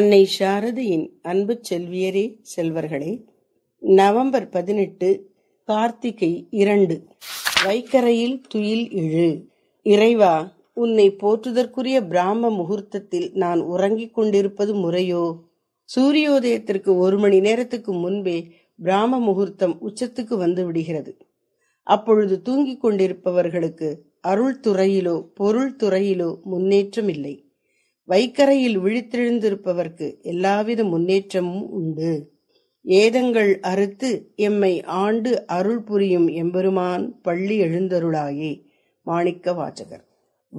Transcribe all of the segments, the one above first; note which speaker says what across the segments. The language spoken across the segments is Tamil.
Speaker 1: அன்னை சாரதியின் அன்பு செல்வியரே செல்வர்களே நவம்பர் பதினெட்டு கார்த்திகை இரண்டு வைக்கரையில் துயில் இழு இறைவா உன்னை போற்றுதற்குரிய பிராம முகூர்த்தத்தில் நான் உறங்கிக் கொண்டிருப்பது முறையோ சூரியோதயத்திற்கு ஒரு மணி நேரத்துக்கு முன்பே பிராம முகூர்த்தம் உச்சத்துக்கு வந்து விடுகிறது அப்பொழுது தூங்கிக் கொண்டிருப்பவர்களுக்கு அருள் துறையிலோ பொருள் துறையிலோ முன்னேற்றம் இல்லை வைக்கரையில் விழித்தெழுந்திருப்பவர்க்கு எல்லாவித முன்னேற்றமும் உண்டு ஏதங்கள் அறுத்து எம்மை ஆண்டு அருள் புரியும் எம்பெருமான் பள்ளி எழுந்தருளாயே மாணிக்க வாச்சகர்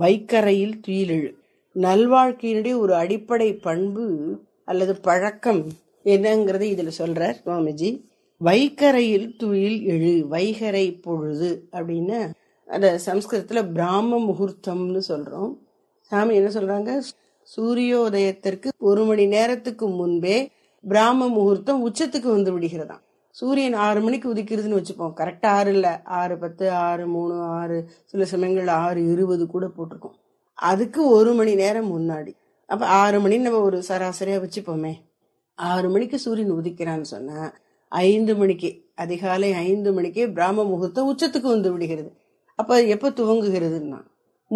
Speaker 1: வைக்கரையில் துயிலெழு நல்வாழ்க்கையினுடைய ஒரு அடிப்படை பண்பு அல்லது பழக்கம் என்னங்கிறது இதில் சொல்றார் சுவாமிஜி வைக்கரையில் துயில் எழு வைகரை பொழுது அப்படின்னு அந்த சம்ஸ்கிருதத்தில் பிராம முகூர்த்தம்னு சொல்கிறோம் சாமி என்ன சொல்கிறாங்க சூரியோதயத்திற்கு ஒரு மணி நேரத்துக்கு முன்பே பிராம முகூர்த்தம் உச்சத்துக்கு வந்து விடுகிறதாம் சூரியன் ஆறு மணிக்கு உதிக்கிறதுன்னு வச்சுப்போம் கரெக்டாக ஆறு இல்லை ஆறு பத்து ஆறு மூணு ஆறு சில சமயங்கள் ஆறு இருபது கூட போட்டிருக்கோம் அதுக்கு ஒரு மணி நேரம் முன்னாடி அப்போ ஆறு மணின்னு நம்ம ஒரு சராசரியாக வச்சுப்போமே ஆறு மணிக்கு சூரியன் உதிக்கிறான்னு சொன்னால் ஐந்து மணிக்கு அதிகாலை ஐந்து மணிக்கே பிராம முகூர்த்தம் உச்சத்துக்கு வந்து விடுகிறது அப்போ எப்போ துவங்குகிறதுன்னா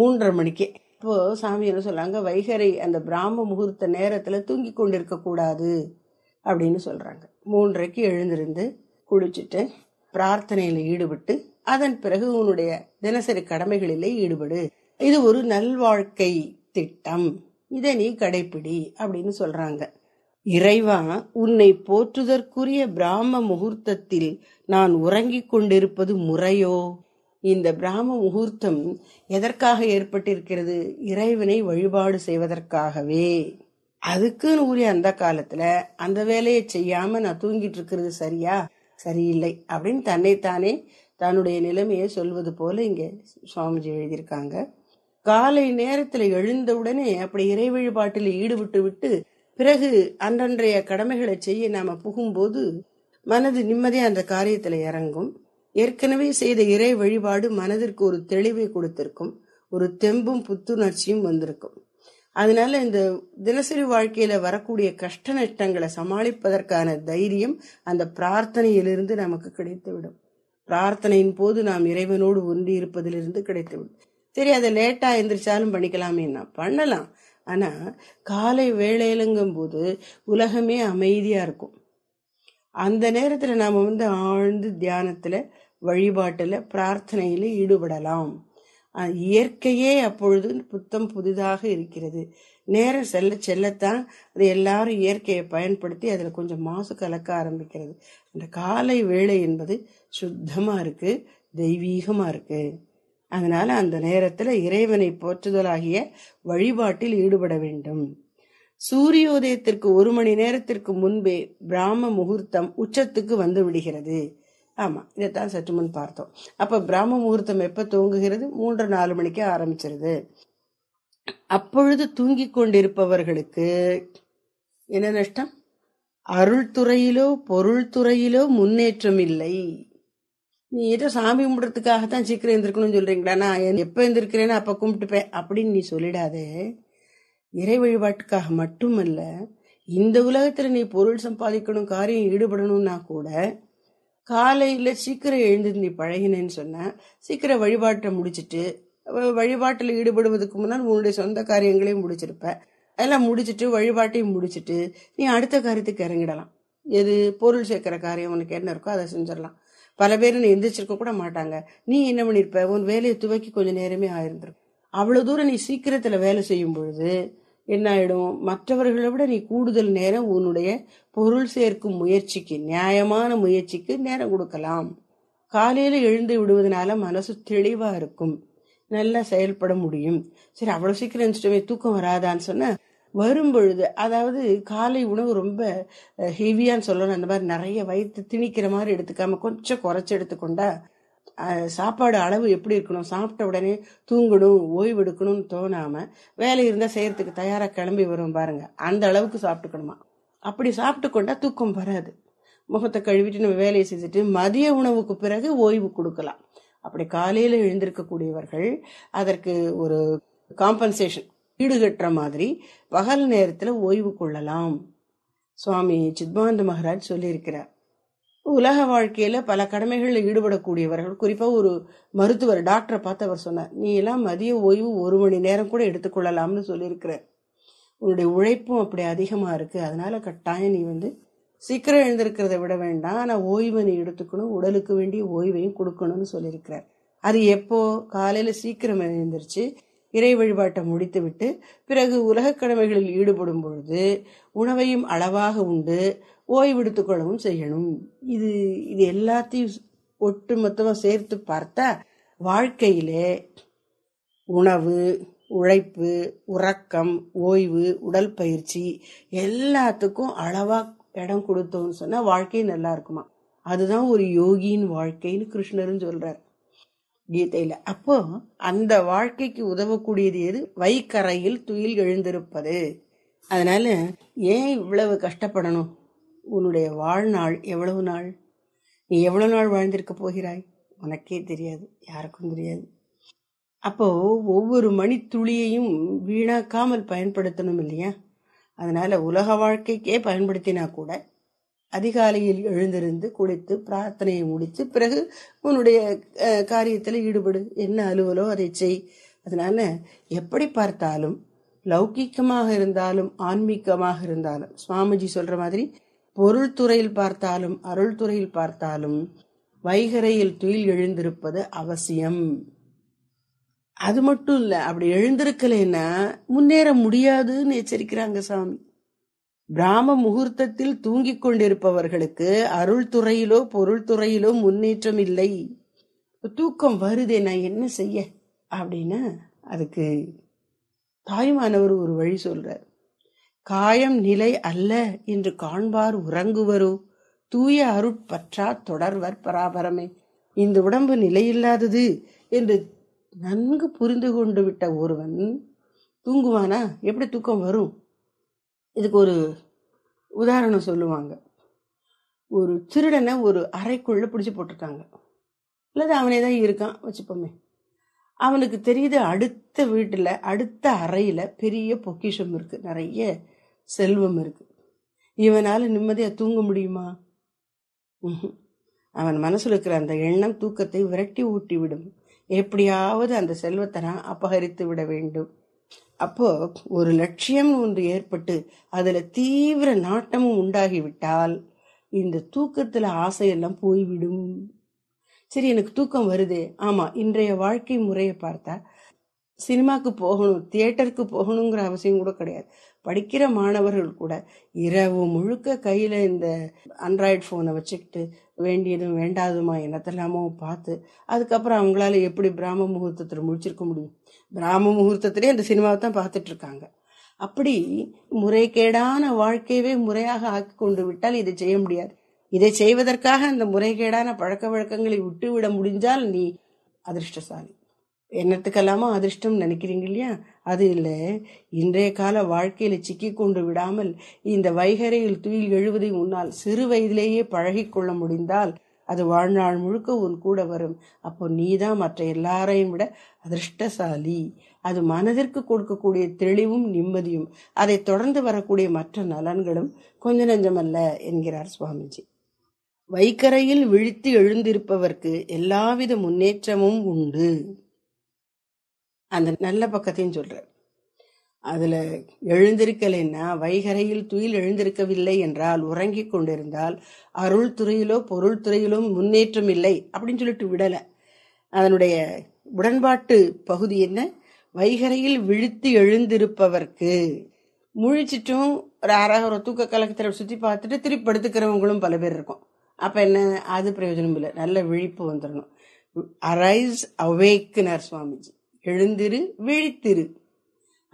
Speaker 1: மூன்றரை மணிக்கே அப்போது சாமி என்ன சொல்கிறாங்க வைகரை அந்த பிராம முகூர்த்த நேரத்தில் தூங்கி கொண்டிருக்க கூடாது அப்படின்னு சொல்கிறாங்க மூன்றரைக்கு எழுந்திருந்து குளிச்சுட்டு பிரார்த்தனையில் ஈடுபட்டு அதன் பிறகு உன்னுடைய தினசரி கடமைகளிலே ஈடுபடு இது ஒரு நல்வாழ்க்கை திட்டம் இதை நீ கடைப்பிடி அப்படின்னு சொல்றாங்க இறைவா உன்னை போற்றுதற்குரிய பிராம முகூர்த்தத்தில் நான் உறங்கிக் கொண்டிருப்பது முறையோ இந்த பிராம முகூர்த்தம் எதற்காக ஏற்பட்டிருக்கிறது இறைவனை வழிபாடு செய்வதற்காகவே அதுக்குன்னு ஊரிய அந்த காலத்துல அந்த வேலையை செய்யாம நான் தூங்கிட்டு இருக்கிறது சரியா சரியில்லை அப்படின்னு தன்னைத்தானே தன்னுடைய நிலைமையை சொல்வது போல இங்க சுவாமிஜி எழுதியிருக்காங்க காலை நேரத்துல எழுந்தவுடனே அப்படி இறை வழிபாட்டில் ஈடுபட்டு விட்டு பிறகு அன்றன்றைய கடமைகளை செய்ய நாம புகும்போது மனது நிம்மதியா அந்த காரியத்துல இறங்கும் ஏற்கனவே செய்த இறை வழிபாடு மனதிற்கு ஒரு தெளிவை கொடுத்திருக்கும் ஒரு தெம்பும் புத்துணர்ச்சியும் வந்திருக்கும் அதனால இந்த தினசரி வாழ்க்கையில வரக்கூடிய கஷ்ட நஷ்டங்களை சமாளிப்பதற்கான தைரியம் அந்த பிரார்த்தனையிலிருந்து நமக்கு கிடைத்துவிடும் பிரார்த்தனையின் போது நாம் இறைவனோடு ஒன்றி இருப்பதிலிருந்து கிடைத்துவிடும் சரி அதை லேட்டா எந்திரிச்சாலும் நான் பண்ணலாம் ஆனா காலை வேளையிலங்கும் போது உலகமே அமைதியா இருக்கும் அந்த நேரத்தில் நாம் வந்து ஆழ்ந்து தியானத்தில் வழிபாட்டில் பிரார்த்தனையில் ஈடுபடலாம் இயற்கையே அப்பொழுது புத்தம் புதிதாக இருக்கிறது நேரம் செல்ல செல்லத்தான் அது எல்லாரும் இயற்கையை பயன்படுத்தி அதில் கொஞ்சம் மாசு கலக்க ஆரம்பிக்கிறது அந்த காலை வேலை என்பது சுத்தமாக இருக்குது தெய்வீகமாக இருக்குது அதனால் அந்த நேரத்தில் இறைவனை போற்றுதலாகிய வழிபாட்டில் ஈடுபட வேண்டும் சூரியோதயத்திற்கு ஒரு மணி நேரத்திற்கு முன்பே பிராம முகூர்த்தம் உச்சத்துக்கு வந்து விடுகிறது ஆமாம் இதைத்தான் சற்று முன் பார்த்தோம் அப்போ பிராம முகூர்த்தம் எப்போ துவங்குகிறது மூன்று நாலு மணிக்கு ஆரம்பிச்சிருது அப்பொழுது தூங்கி கொண்டிருப்பவர்களுக்கு என்ன நஷ்டம் அருள் துறையிலோ பொருள் துறையிலோ முன்னேற்றம் இல்லை நீ ஏதோ சாமி கும்பிட்றதுக்காக தான் சீக்கிரம் எந்திருக்கணும்னு சொல்றீங்களா நான் எப்போ எந்திருக்கிறேன்னு அப்போ கும்பிட்டுப்பேன் அப்படின்னு நீ சொல்லிடாதே இறை வழிபாட்டுக்காக மட்டுமல்ல இந்த உலகத்தில் நீ பொருள் சம்பாதிக்கணும் காரியம் ஈடுபடணும்னா கூட காலையில் சீக்கிரம் எழுந்து நீ பழகினேன்னு சொன்ன சீக்கிரம் வழிபாட்டை முடிச்சுட்டு வழிபாட்டில் ஈடுபடுவதற்கு முன்னால் உன்னுடைய சொந்த காரியங்களையும் முடிச்சிருப்ப அதெல்லாம் முடிச்சுட்டு வழிபாட்டையும் முடிச்சுட்டு நீ அடுத்த காரியத்துக்கு இறங்கிடலாம் எது பொருள் சேர்க்கிற காரியம் உனக்கு என்ன இருக்கோ அதை செஞ்சிடலாம் பல பேர் நீ எந்திரிச்சிருக்க கூட மாட்டாங்க நீ என்ன பண்ணியிருப்ப உன் வேலையை துவக்கி கொஞ்சம் நேரமே ஆயிருந்திருக்கும் அவ்வளோ தூரம் நீ சீக்கிரத்தில் வேலை செய்யும் பொழுது என்ன ஆயிடும் மற்றவர்களை விட நீ கூடுதல் நேரம் உன்னுடைய பொருள் சேர்க்கும் முயற்சிக்கு நியாயமான முயற்சிக்கு நேரம் கொடுக்கலாம் காலையில் எழுந்து விடுவதனால மனசு தெளிவாக இருக்கும் நல்லா செயல்பட முடியும் சரி அவ்வளோ சீக்கிரம் எழுந்துட்டோமே தூக்கம் வராதான்னு சொன்னால் வரும்பொழுது அதாவது காலை உணவு ரொம்ப ஹெவியான்னு சொல்லணும் அந்த மாதிரி நிறைய வயிற்று திணிக்கிற மாதிரி எடுத்துக்காம கொஞ்சம் குறைச்சி எடுத்துக்கொண்டா சாப்பாடு அளவு எப்படி இருக்கணும் சாப்பிட்ட உடனே தூங்கணும் ஓய்வு எடுக்கணும்னு தோணாமல் வேலை இருந்தால் செய்கிறதுக்கு தயாராக கிளம்பி வரும் பாருங்கள் அந்த அளவுக்கு சாப்பிட்டுக்கணுமா அப்படி சாப்பிட்டு கொண்டா தூக்கம் வராது முகத்தை கழுவிட்டு நம்ம வேலையை செஞ்சுட்டு மதிய உணவுக்கு பிறகு ஓய்வு கொடுக்கலாம் அப்படி காலையில் எழுந்திருக்கக்கூடியவர்கள் அதற்கு ஒரு காம்பன்சேஷன் ஈடுகட்டுற மாதிரி பகல் நேரத்தில் ஓய்வு கொள்ளலாம் சுவாமி சித்மானந்த மகராஜ் சொல்லியிருக்கிறார் உலக வாழ்க்கையில் பல கடமைகளில் ஈடுபடக்கூடியவர்கள் குறிப்பாக ஒரு மருத்துவர் டாக்டரை பார்த்து அவர் சொன்னார் நீ எல்லாம் மதிய ஓய்வு ஒரு மணி நேரம் கூட எடுத்துக்கொள்ளலாம்னு சொல்லியிருக்கிற உன்னுடைய உழைப்பும் அப்படி அதிகமாக இருக்குது அதனால் கட்டாயம் நீ வந்து சீக்கிரம் எழுந்திருக்கிறத விட வேண்டாம் ஆனால் ஓய்வை நீ எடுத்துக்கணும் உடலுக்கு வேண்டிய ஓய்வையும் கொடுக்கணும்னு சொல்லியிருக்கிறார் அது எப்போ காலையில் சீக்கிரம் எழுந்திருச்சு இறை வழிபாட்டை முடித்துவிட்டு பிறகு உலகக் கடமைகளில் ஈடுபடும் பொழுது உணவையும் அளவாக உண்டு ஓய்வெடுத்து கொள்ளவும் செய்யணும் இது இது எல்லாத்தையும் ஒட்டு மொத்தமாக சேர்த்து பார்த்தா வாழ்க்கையிலே உணவு உழைப்பு உறக்கம் ஓய்வு உடல் பயிற்சி எல்லாத்துக்கும் அளவாக இடம் கொடுத்தோம்னு சொன்னால் வாழ்க்கை நல்லா இருக்குமா அதுதான் ஒரு யோகியின் வாழ்க்கைன்னு கிருஷ்ணரும் சொல்கிறார் கீதையில அப்போ அந்த வாழ்க்கைக்கு உதவக்கூடியது எது வைக்கரையில் துயில் எழுந்திருப்பது அதனால ஏன் இவ்வளவு கஷ்டப்படணும் உன்னுடைய வாழ்நாள் எவ்வளவு நாள் நீ எவ்வளவு நாள் வாழ்ந்திருக்க போகிறாய் உனக்கே தெரியாது யாருக்கும் தெரியாது அப்போ ஒவ்வொரு மணித்துளியையும் வீணாக்காமல் பயன்படுத்தணும் இல்லையா அதனால உலக வாழ்க்கைக்கே பயன்படுத்தினா கூட அதிகாலையில் எழுந்திருந்து குளித்து பிரார்த்தனையை முடித்து பிறகு உன்னுடைய காரியத்தில் ஈடுபடு என்ன அலுவலோ அதை செய் அதனால எப்படி பார்த்தாலும் லௌகீக்கமாக இருந்தாலும் ஆன்மீகமாக இருந்தாலும் சுவாமிஜி சொல்ற மாதிரி பொருள் துறையில் பார்த்தாலும் அருள் துறையில் பார்த்தாலும் வைகரையில் துயில் எழுந்திருப்பது அவசியம் அது மட்டும் இல்லை அப்படி எழுந்திருக்கலைன்னா முன்னேற முடியாதுன்னு எச்சரிக்கிறாங்க சாமி பிராம முகூர்த்தத்தில் தூங்கிக் கொண்டிருப்பவர்களுக்கு அருள் துறையிலோ பொருள் துறையிலோ முன்னேற்றம் இல்லை தூக்கம் வருதே நான் என்ன செய்ய அப்படின்னு அதுக்கு தாயுமானவர் ஒரு வழி சொல்றார் காயம் நிலை அல்ல என்று காண்பார் உறங்குவரோ தூய அருட்பற்றா தொடர்வர் பராபரமே இந்த உடம்பு நிலையில்லாதது என்று நன்கு புரிந்து கொண்டு விட்ட ஒருவன் தூங்குவானா எப்படி தூக்கம் வரும் இதுக்கு ஒரு உதாரணம் சொல்லுவாங்க ஒரு திருடனை ஒரு அறைக்குள்ளே பிடிச்சி போட்டிருக்காங்க அல்லது அவனே தான் இருக்கான் வச்சுப்போமே அவனுக்கு தெரியுது அடுத்த வீட்டில் அடுத்த அறையில் பெரிய பொக்கிஷம் இருக்குது நிறைய செல்வம் இருக்குது இவனால் நிம்மதியாக தூங்க முடியுமா அவன் மனசில் இருக்கிற அந்த எண்ணம் தூக்கத்தை விரட்டி ஊட்டி விடும் எப்படியாவது அந்த செல்வத்தை நான் அபகரித்து விட வேண்டும் அப்போ ஒரு லட்சியம் ஒன்று ஏற்பட்டு அதில் தீவிர நாட்டமும் உண்டாகிவிட்டால் இந்த தூக்கத்தில் ஆசையெல்லாம் போய்விடும் சரி எனக்கு தூக்கம் வருது ஆமாம் இன்றைய வாழ்க்கை முறையை பார்த்தா சினிமாவுக்கு போகணும் தியேட்டருக்கு போகணுங்கிற அவசியம் கூட கிடையாது படிக்கிற மாணவர்கள் கூட இரவு முழுக்க கையில் இந்த ஆண்ட்ராய்டு ஃபோனை வச்சுக்கிட்டு வேண்டியதும் வேண்டாதுமா என்னத்தெல்லாமோ பார்த்து அதுக்கப்புறம் அவங்களால எப்படி பிராம முகூர்த்தத்தில் முடிச்சிருக்க முடியும் பிராம முகூர்த்தத்திலே அந்த சினிமாவை தான் பார்த்துட்ருக்காங்க அப்படி முறைகேடான வாழ்க்கையவே முறையாக ஆக்கி கொண்டு விட்டால் இதை செய்ய முடியாது இதை செய்வதற்காக அந்த முறைகேடான பழக்க வழக்கங்களை விட்டுவிட முடிஞ்சால் நீ அதிர்ஷ்டசாலி என்னத்துக்கெல்லாமோ அதிர்ஷ்டம் நினைக்கிறீங்க இல்லையா அது இல்லை இன்றைய கால வாழ்க்கையில் சிக்கி கொண்டு விடாமல் இந்த வைகரையில் துயில் எழுவதை உன்னால் சிறு வயதிலேயே பழகி கொள்ள முடிந்தால் அது வாழ்நாள் முழுக்க உன் கூட வரும் அப்போ நீதான் மற்ற எல்லாரையும் விட அதிர்ஷ்டசாலி அது மனதிற்கு கொடுக்கக்கூடிய தெளிவும் நிம்மதியும் அதை தொடர்ந்து வரக்கூடிய மற்ற நலன்களும் கொஞ்ச நஞ்சமல்ல என்கிறார் சுவாமிஜி வைக்கரையில் விழித்து எழுந்திருப்பவர்க்கு எல்லாவித முன்னேற்றமும் உண்டு அந்த நல்ல பக்கத்தையும் சொல்கிறார் அதில் எழுந்திருக்கலைன்னா வைகரையில் துயில் எழுந்திருக்கவில்லை என்றால் உறங்கிக் கொண்டிருந்தால் அருள் துறையிலோ பொருள் துறையிலோ முன்னேற்றம் இல்லை அப்படின்னு சொல்லிட்டு விடலை அதனுடைய உடன்பாட்டு பகுதி என்ன வைகரையில் விழித்து எழுந்திருப்பவர்க்கு முழிச்சிட்டும் ஒரு அறாக ஒரு தூக்க கலக்கத்தில் சுற்றி பார்த்துட்டு திருப்பி படுத்துக்கிறவங்களும் பல பேர் இருக்கும் அப்போ என்ன அது பிரயோஜனம் இல்லை நல்ல விழிப்பு வந்துடணும் அரைஸ் அவேக்குனர் சுவாமிஜி எழுந்திரு விழித்திரு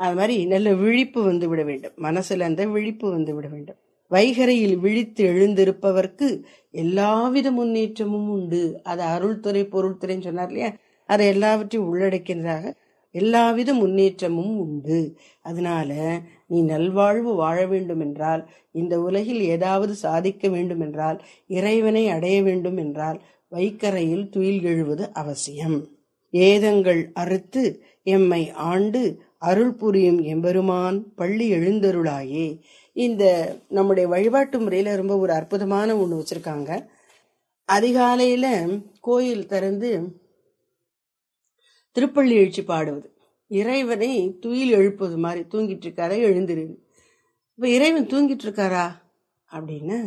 Speaker 1: அது மாதிரி நல்ல விழிப்பு வந்து விட வேண்டும் மனசுல அந்த விழிப்பு வந்து விட வேண்டும் வைகரையில் விழித்து எழுந்திருப்பவர்க்கு எல்லாவித முன்னேற்றமும் உண்டு அது அருள்துறை பொருள்துறைன்னு சொன்னார் இல்லையா அதை எல்லாவற்றையும் உள்ளடக்கினதாக எல்லாவித முன்னேற்றமும் உண்டு அதனால நீ நல்வாழ்வு வாழ வேண்டும் என்றால் இந்த உலகில் ஏதாவது சாதிக்க வேண்டும் என்றால் இறைவனை அடைய வேண்டும் என்றால் வைக்கரையில் துயில் எழுவது அவசியம் ஏதங்கள் அறுத்து எம்மை ஆண்டு அருள் புரியும் எம்பெருமான் பள்ளி எழுந்தருளாயே இந்த நம்முடைய வழிபாட்டு முறையில் ரொம்ப ஒரு அற்புதமான ஒன்று வச்சுருக்காங்க அதிகாலையில் கோயில் திறந்து திருப்பள்ளி எழுச்சி பாடுவது இறைவனை துயில் எழுப்புவது மாதிரி தூங்கிட்டு இருக்காரா எழுந்திருது இப்போ இறைவன் தூங்கிட்டு இருக்காரா அப்படின்னு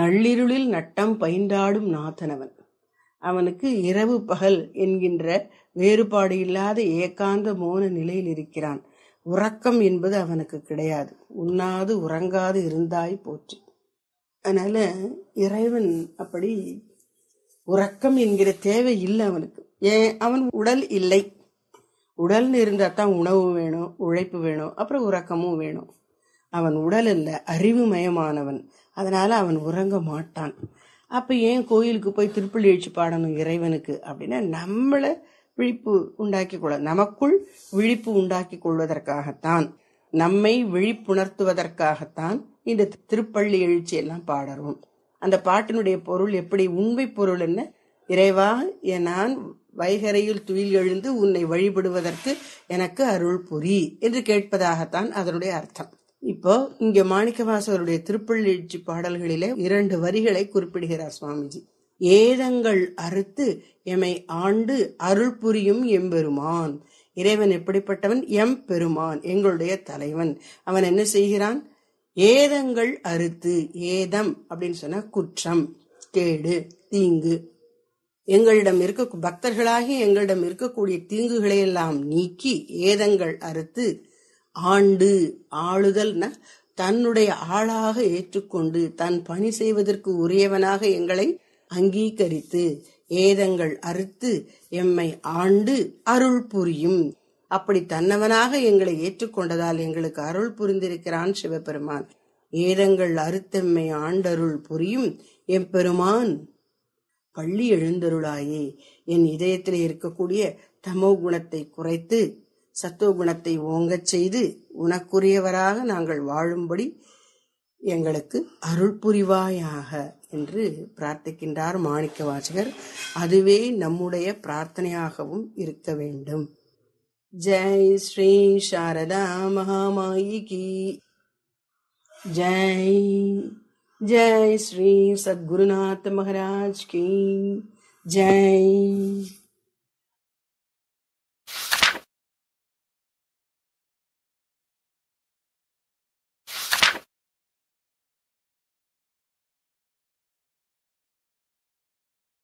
Speaker 1: நள்ளிருளில் நட்டம் பயின்றாடும் நாத்தனவன் அவனுக்கு இரவு பகல் என்கின்ற வேறுபாடு இல்லாத ஏகாந்த மோன நிலையில் இருக்கிறான் உறக்கம் என்பது அவனுக்கு கிடையாது உண்ணாது உறங்காது இருந்தாய் போற்று அதனால இறைவன் அப்படி உறக்கம் என்கிற தேவை இல்லை அவனுக்கு ஏன் அவன் உடல் இல்லை உடல்னு இருந்தால் தான் உணவு வேணும் உழைப்பு வேணும் அப்புறம் உறக்கமும் வேணும் அவன் உடல் இல்லை அறிவுமயமானவன் அதனால அவன் உறங்க மாட்டான் அப்போ ஏன் கோயிலுக்கு போய் திருப்பள்ளி எழுச்சி பாடணும் இறைவனுக்கு அப்படின்னா நம்மளை விழிப்பு உண்டாக்கி கொள்ள நமக்குள் விழிப்பு உண்டாக்கி கொள்வதற்காகத்தான் நம்மை விழிப்புணர்த்துவதற்காகத்தான் இந்த திருப்பள்ளி எழுச்சி எல்லாம் பாடுறோம் அந்த பாட்டினுடைய பொருள் எப்படி உண்மை பொருள் என்ன இறைவா நான் வைகரையில் துயில் எழுந்து உன்னை வழிபடுவதற்கு எனக்கு அருள் புரி என்று கேட்பதாகத்தான் அதனுடைய அர்த்தம் இப்போ இங்க மாணிக்கவாசருடைய திருப்பள்ளிச்சி பாடல்களிலே இரண்டு வரிகளை குறிப்பிடுகிறார் சுவாமிஜி ஏதங்கள் அறுத்து எமை ஆண்டு அருள் புரியும் எம்பெருமான் இறைவன் எப்படிப்பட்டவன் எம் பெருமான் எங்களுடைய தலைவன் அவன் என்ன செய்கிறான் ஏதங்கள் அறுத்து ஏதம் அப்படின்னு சொன்ன குற்றம் கேடு தீங்கு எங்களிடம் இருக்க பக்தர்களாகி எங்களிடம் இருக்கக்கூடிய தீங்குகளை எல்லாம் நீக்கி ஏதங்கள் அறுத்து ஆண்டு ஆளுதல்னா தன்னுடைய ஆளாக ஏற்றுக்கொண்டு தன் பணி செய்வதற்கு உரியவனாக எங்களை அங்கீகரித்து ஏதங்கள் அறுத்து எம்மை ஆண்டு அருள் புரியும் அப்படி தன்னவனாக எங்களை ஏற்றுக்கொண்டதால் எங்களுக்கு அருள் புரிந்திருக்கிறான் சிவபெருமான் ஏதங்கள் அறுத்தெம்மை ஆண்டருள் புரியும் எம்பெருமான் பள்ளி எழுந்தருளாயே என் இதயத்தில் இருக்கக்கூடிய தமோ குணத்தை குறைத்து சத்துவகுணத்தை ஓங்கச் செய்து உனக்குரியவராக நாங்கள் வாழும்படி எங்களுக்கு அருள் புரிவாயாக என்று பிரார்த்திக்கின்றார் மாணிக்க வாசகர் அதுவே நம்முடைய பிரார்த்தனையாகவும் இருக்க வேண்டும் ஜெய் ஸ்ரீ சாரதா மகாமாயிகி ஜெய் ஜெய் ஸ்ரீ சத்குருநாத் மகாராஜ் கி ஜெய்